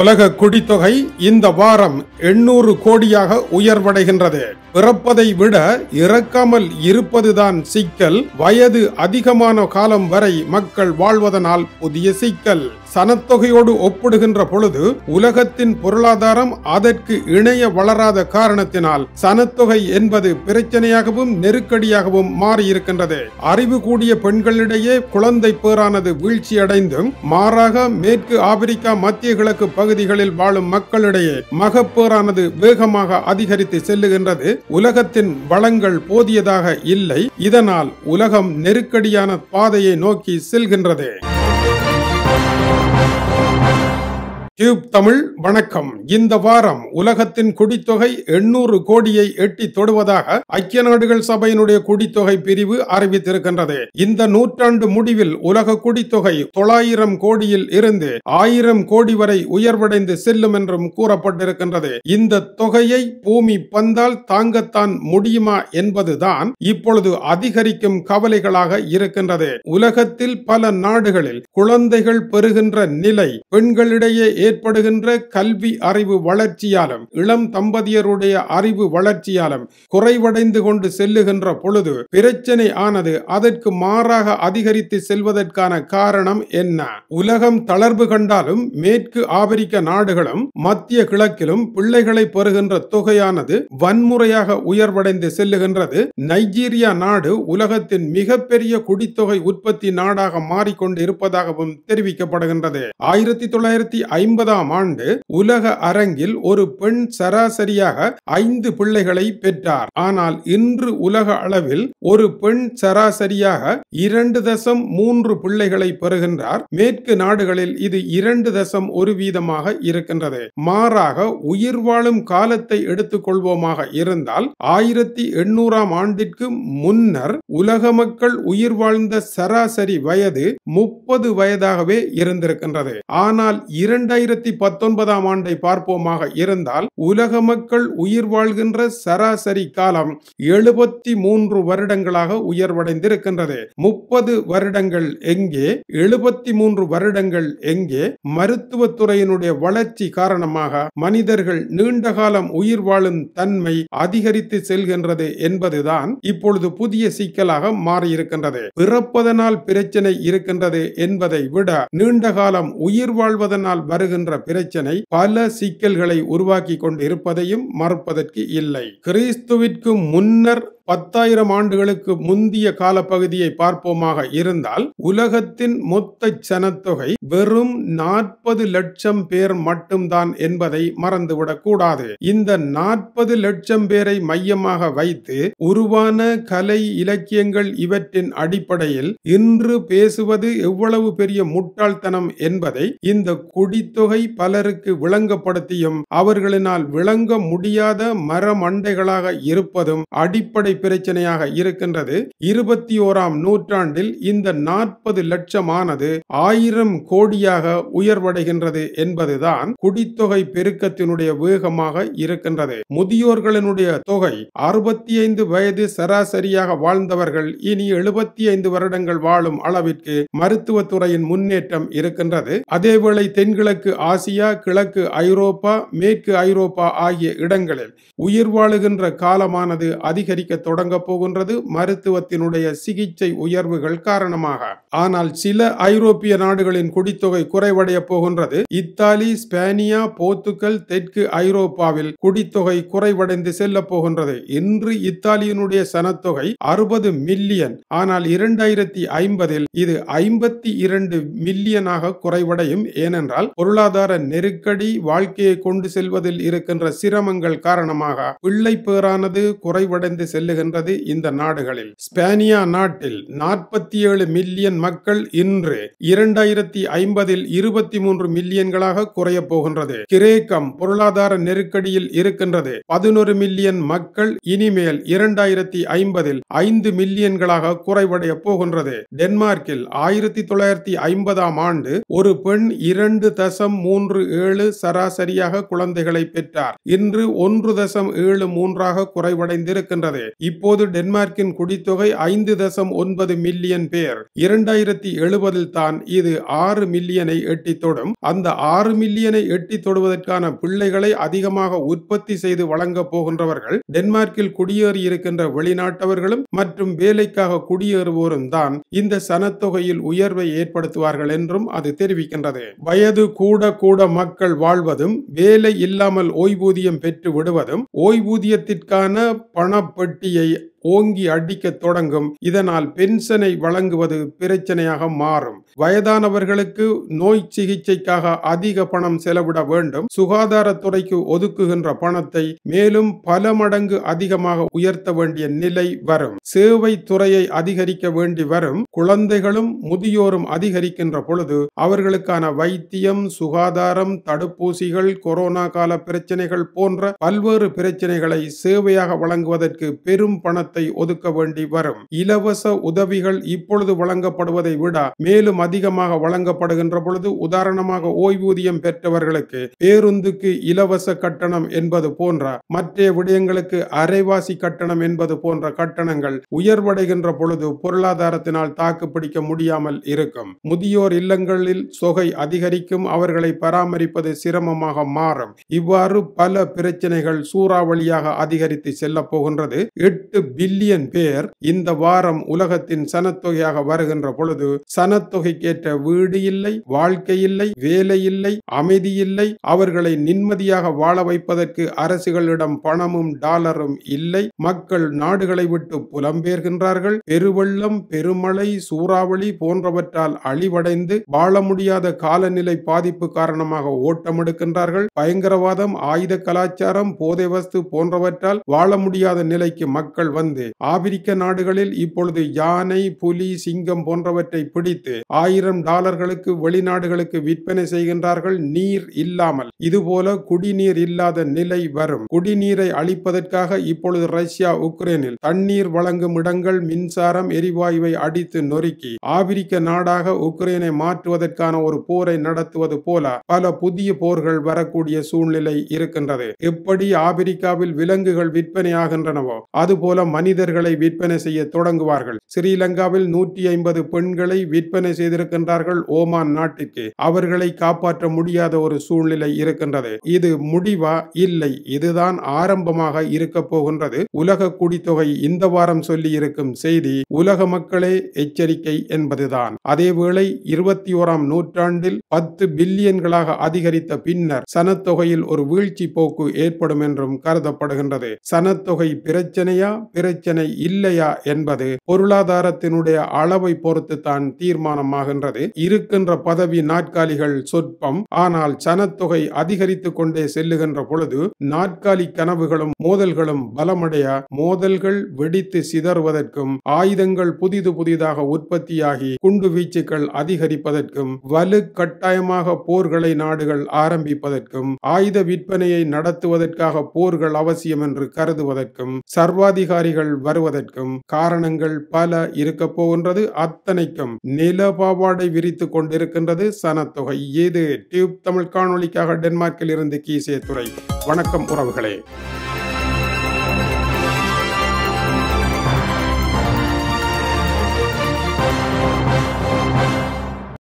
உலக குடித்தொகை இந்த வாரம் எண்ணூறு கோடியாக உயர்வடைகின்றது பிறப்பதை விட இறக்காமல் இருப்பதுதான் சிக்கல் வயது அதிகமான காலம் வரை மக்கள் வாழ்வதனால் புதிய சிக்கல் சனத்தொகையோடு ஒப்பிடுகின்ற பொழுது உலகத்தின் பொருளாதாரம் அதற்கு இணைய வளராத காரணத்தினால் சனத்தொகை என்பது பிரச்சனையாகவும் நெருக்கடியாகவும் மாறியிருக்கின்றது அறிவு கூடிய பெண்களிடையே குழந்தை பேரானது வீழ்ச்சியடைந்தும் மாறாக மேற்கு ஆப்பிரிக்கா மத்திய கிழக்கு பகுதிகளில் வாழும் மக்களிடையே மகப்பேறானது வேகமாக அதிகரித்து செல்லுகின்றது உலகத்தின் வளங்கள் போதியதாக இல்லை இதனால் உலகம் நெருக்கடியான பாதையை நோக்கி செல்கின்றது டியூப் தமிழ் வணக்கம் இந்த வாரம் உலகத்தின் குடித்தொகை எண்ணூறு கோடியை எட்டி தொடுவதாக ஐக்கிய நாடுகள் சபையினுடைய குடித்தொகை பிரிவு அறிவித்திருக்கின்றது இந்த நூற்றாண்டு முடிவில் உலக குடித்தொகை தொள்ளாயிரம் கோடியில் இருந்து ஆயிரம் கோடி வரை உயர்வடைந்து செல்லும் என்றும் கூறப்பட்டிருக்கின்றது இந்த தொகையை பூமி பந்தால் தாங்கத்தான் முடியுமா என்பதுதான் இப்பொழுது அதிகரிக்கும் கவலைகளாக இருக்கின்றது உலகத்தில் பல நாடுகளில் குழந்தைகள் பெறுகின்ற நிலை பெண்களிடையே ஏற்படுகின்ற கல்வி அறிவு வளர்ச்சியாலும் இளம் தம்பதியருடைய அறிவு வளர்ச்சியாலும் குறைவடைந்து கொண்டு செல்லுகின்ற பொழுது பிரச்சனை ஆனது அதற்கு மாறாக அதிகரித்து செல்வதற்கான காரணம் என்ன உலகம் தளர்வு கண்டாலும் மேற்கு ஆப்பிரிக்க நாடுகளும் மத்திய கிழக்கிலும் பிள்ளைகளை பெறுகின்ற தொகையானது வன்முறையாக உயர்வடைந்து செல்லுகின்றது நைஜீரியா நாடு உலகத்தின் மிகப்பெரிய குடித்தொகை உற்பத்தி நாடாக மாறிக்கொண்டு இருப்பதாகவும் தெரிவிக்கப்படுகின்றது ஆயிரத்தி தொள்ளாயிரத்தி ஐம்பதாம் ஆண்டு உலக அரங்கில் ஒரு பெண் சராசரியாக ஐந்து பிள்ளைகளை பெற்றார் ஆனால் இன்று உலக அளவில் ஒரு பெண் சராசரியாக இரண்டு தசம் மூன்று பிள்ளைகளை பெறுகின்றார் மேற்கு நாடுகளில் இது இரண்டு தசம் ஒரு வீதமாக இருக்கின்றது மாறாக உயிர் வாழும் காலத்தை எடுத்துக்கொள்வோமாக இருந்தால் ஆயிரத்தி எண்ணூறாம் ஆண்டிற்கு முன்னர் உலக மக்கள் உயிர் வாழ்ந்த சராசரி வயது முப்பது வயதாகவே இருந்திருக்கின்றது ஆனால் இரண்டாயிரம் இரண்டாயிரத்தி பத்தொன்பதாம் ஆண்டை பார்ப்போமாக இருந்தால் உலக மக்கள் உயிர் வாழ்கின்ற சராசரி காலம் எழுபத்தி மூன்று வருடங்களாக உயர்வடைந்திருக்கின்றது முப்பது வருடங்கள் எங்கே எழுபத்தி மூன்று வருடங்கள் எங்கே மருத்துவத்துறையினுடைய வளர்ச்சி காரணமாக மனிதர்கள் நீண்ட காலம் உயிர் வாழும் தன்மை அதிகரித்து செல்கின்றது என்பதுதான் இப்பொழுது புதிய சிக்கலாக மாறியிருக்கின்றது பிறப்பதனால் பிரச்சனை இருக்கின்றது என்பதை விட நீண்ட காலம் உயிர் வாழ்வதனால் வருகிற வருகின்ற பிரச்சனை பல சிக்கல்களை உருவாக்கி கொண்டு இருப்பதையும் மறுப்பதற்கு இல்லை கிறிஸ்துவிற்கு முன்னர் பத்தாயிரம் ஆண்டுகளுக்கு முந்திய காலப்பகுதியை பார்ப்போமாக இருந்தால் உலகத்தின் மொத்த சனத்தொகை வெறும் நாற்பது லட்சம் பேர் மட்டும்தான் என்பதை மறந்துவிடக் கூடாது இந்த நாற்பது லட்சம் பேரை மையமாக வைத்து உருவான கலை இலக்கியங்கள் இவற்றின் அடிப்படையில் இன்று பேசுவது எவ்வளவு பெரிய முட்டாள்தனம் என்பதை இந்த குடித்தொகை பலருக்கு விளங்கப்படுத்தியும் அவர்களினால் விளங்க முடியாத மரமண்டைகளாக இருப்பதும் அடிப்படை பிரச்சனையாக இருக்கின்றது இருபத்தி ஓராம் நூற்றாண்டில் இந்த நாற்பது லட்சமானது ஆயிரம் கோடியாக உயர்வடைகின்றது என்பதுதான் குடித்தொகை பெருக்கத்தினுடைய வேகமாக இருக்கின்றது முதியோர்களினுடைய தொகை அறுபத்தி ஐந்து வயது சராசரியாக வாழ்ந்தவர்கள் இனி எழுபத்தி ஐந்து வருடங்கள் வாழும் அளவிற்கு மருத்துவத்துறையின் முன்னேற்றம் இருக்கின்றது அதேவேளை தென்கிழக்கு ஆசியா கிழக்கு ஐரோப்பா மேற்கு ஐரோப்பா ஆகிய இடங்களில் உயிர் வாழுகின்ற காலமானது அதிகரிக்க தொடங்க போகின்றது மருத்துவத்தினுடைய சிகிச்சை உயர்வுகள் காரணமாக ஆனால் சில ஐரோப்பிய நாடுகளின் குடித்தொகை குறைவடைய போகின்றது இத்தாலி ஸ்பேனியா போர்த்துகல் தெற்கு ஐரோப்பாவில் குடித்தொகை குறைவடைந்து செல்ல போகின்றது இன்று இத்தாலியினுடைய சனத்தொகை அறுபது மில்லியன் ஆனால் இரண்டாயிரத்தி ஐம்பதில் இது ஐம்பத்தி இரண்டு மில்லியனாக குறைவடையும் ஏனென்றால் பொருளாதார நெருக்கடி வாழ்க்கையை கொண்டு செல்வதில் இருக்கின்ற சிரமங்கள் காரணமாக பிள்ளை பேரானது குறைவடைந்து செல்ல செல்லுகின்றது இந்த நாடுகளில் ஸ்பானியா நாட்டில் நாற்பத்தி ஏழு மில்லியன் மக்கள் இன்று இரண்டாயிரத்தி ஐம்பதில் இருபத்தி மூன்று மில்லியன்களாக குறைய போகின்றது கிரேக்கம் பொருளாதார நெருக்கடியில் இருக்கின்றது பதினொரு மில்லியன் மக்கள் இனிமேல் இரண்டாயிரத்தி ஐம்பதில் ஐந்து மில்லியன்களாக குறைவடைய போகின்றது டென்மார்க்கில் ஆயிரத்தி தொள்ளாயிரத்தி ஐம்பதாம் ஆண்டு ஒரு பெண் இரண்டு தசம் மூன்று ஏழு சராசரியாக குழந்தைகளை பெற்றார் இன்று ஒன்று தசம் ஏழு மூன்றாக குறைவடைந்திருக்கின்றது இப்போது டென்மார்க்கின் குடித்தொகை ஐந்து தசம் ஒன்பது மில்லியன் பேர் இரண்டாயிரத்தி எழுபதில் தான் இது ஆறு மில்லியனை எட்டி தொடும் அந்த ஆறு மில்லியனை எட்டி தொடுவதற்கான பிள்ளைகளை அதிகமாக உற்பத்தி செய்து வழங்க போகின்றவர்கள் டென்மார்க்கில் குடியேறி இருக்கின்ற வெளிநாட்டவர்களும் மற்றும் வேலைக்காக குடியேறுவோரும் தான் இந்த சனத்தொகையில் உயர்வை ஏற்படுத்துவார்கள் என்றும் அது தெரிவிக்கின்றது வயது கூட கூட மக்கள் வாழ்வதும் வேலை இல்லாமல் ஓய்வூதியம் பெற்று விடுவதும் ஓய்வூதியத்திற்கான பணப்பெட்டி y a ஓங்கி அடிக்க தொடங்கும் இதனால் பென்ஷனை வழங்குவது பிரச்சனையாக மாறும் வயதானவர்களுக்கு நோய் சிகிச்சைக்காக அதிக பணம் செலவிட வேண்டும் சுகாதாரத்துறைக்கு ஒதுக்குகின்ற பணத்தை மேலும் பல மடங்கு அதிகமாக உயர்த்த வேண்டிய நிலை வரும் சேவை துறையை அதிகரிக்க வேண்டி வரும் குழந்தைகளும் முதியோரும் அதிகரிக்கின்ற பொழுது அவர்களுக்கான வைத்தியம் சுகாதாரம் தடுப்பூசிகள் கொரோனா கால பிரச்சனைகள் போன்ற பல்வேறு பிரச்சனைகளை சேவையாக வழங்குவதற்கு பெரும் பணத்தை பணத்தை ஒதுக்க வேண்டி வரும் இலவச உதவிகள் இப்பொழுது வழங்கப்படுவதை விட மேலும் அதிகமாக வழங்கப்படுகின்ற பொழுது உதாரணமாக ஓய்வூதியம் பெற்றவர்களுக்கு பேருந்துக்கு இலவச கட்டணம் என்பது போன்ற மற்ற விடயங்களுக்கு அரைவாசி கட்டணம் என்பது போன்ற கட்டணங்கள் உயர்வடைகின்ற பொழுது பொருளாதாரத்தினால் தாக்கு பிடிக்க முடியாமல் இருக்கும் முதியோர் இல்லங்களில் சொகை அதிகரிக்கும் அவர்களை பராமரிப்பது சிரமமாக மாறும் இவ்வாறு பல பிரச்சனைகள் சூறாவளியாக அதிகரித்து செல்லப் போகின்றது எட்டு பில்லியன் பேர் இந்த வாரம் உலகத்தின் சனத்தொகையாக வருகின்ற பொழுது சனத்தொகைக்கேற்ற வீடு இல்லை வாழ்க்கை இல்லை வேலை இல்லை அமைதி இல்லை அவர்களை நிம்மதியாக வாழ வைப்பதற்கு அரசுகளிடம் பணமும் டாலரும் இல்லை மக்கள் நாடுகளை விட்டு புலம்பெயர்கின்றார்கள் பெருவெள்ளம் பெருமழை சூறாவளி போன்றவற்றால் அழிவடைந்து வாழ முடியாத காலநிலை பாதிப்பு காரணமாக ஓட்டம் எடுக்கின்றார்கள் பயங்கரவாதம் ஆயுத கலாச்சாரம் போதை வஸ்து போன்றவற்றால் வாழ முடியாத நிலைக்கு மக்கள் வந்து தொடர்ந்து ஆப்பிரிக்க நாடுகளில் இப்பொழுது யானை புலி சிங்கம் போன்றவற்றை பிடித்து ஆயிரம் டாலர்களுக்கு வெளிநாடுகளுக்கு விற்பனை செய்கின்றார்கள் நீர் இல்லாமல் இதுபோல குடிநீர் இல்லாத நிலை வரும் குடிநீரை அளிப்பதற்காக இப்பொழுது ரஷ்யா உக்ரைனில் தண்ணீர் வழங்கும் இடங்கள் மின்சாரம் எரிவாயுவை அடித்து நொறுக்கி ஆப்பிரிக்க நாடாக உக்ரைனை மாற்றுவதற்கான ஒரு போரை நடத்துவது போல பல புதிய போர்கள் வரக்கூடிய சூழ்நிலை இருக்கின்றது எப்படி ஆப்பிரிக்காவில் விலங்குகள் விற்பனையாகின்றனவோ அதுபோல மனிதர்களை விற்பனை செய்ய தொடங்குவார்கள் ஸ்ரீலங்காவில் நூற்றி ஐம்பது பெண்களை விற்பனை செய்திருக்கின்றார்கள் ஓமான் நாட்டிற்கு அவர்களை காப்பாற்ற முடியாத ஒரு சூழ்நிலை இருக்கின்றது இது முடிவா இல்லை இதுதான் ஆரம்பமாக இருக்க போகின்றது உலக குடித்தொகை இந்த வாரம் சொல்லி இருக்கும் செய்தி உலக மக்களே எச்சரிக்கை என்பதுதான் அதேவேளை இருபத்தி ஓராம் நூற்றாண்டில் பத்து பில்லியன்களாக அதிகரித்த பின்னர் சனத்தொகையில் ஒரு வீழ்ச்சி போக்கு ஏற்படும் என்றும் கருதப்படுகின்றது சனத்தொகை பிரச்சனையா பிற பிரச்சனை இல்லையா என்பது பொருளாதாரத்தினுடைய அளவை பொறுத்து தான் தீர்மானமாகின்றது இருக்கின்ற பதவி நாட்காலிகள் சொற்பம் ஆனால் சனத்தொகை அதிகரித்துக் கொண்டே செல்லுகின்ற பொழுது நாட்காலி கனவுகளும் மோதல்களும் பலமடைய மோதல்கள் வெடித்து சிதறுவதற்கும் ஆயுதங்கள் புதிது புதிதாக உற்பத்தியாகி குண்டு வீச்சுக்கள் அதிகரிப்பதற்கும் வலு கட்டாயமாக போர்களை நாடுகள் ஆரம்பிப்பதற்கும் ஆயுத விற்பனையை நடத்துவதற்காக போர்கள் அவசியம் என்று கருதுவதற்கும் சர்வாதிகாரி பிரச்சனைகள் வருவதற்கும் காரணங்கள் பல இருக்க போகின்றது அத்தனைக்கும் நில பாவாடை விரித்து கொண்டிருக்கின்றது சனத்தொகை இது டியூப் தமிழ் காணொலிக்காக டென்மார்க்கில் இருந்து கீசே துறை வணக்கம் உறவுகளே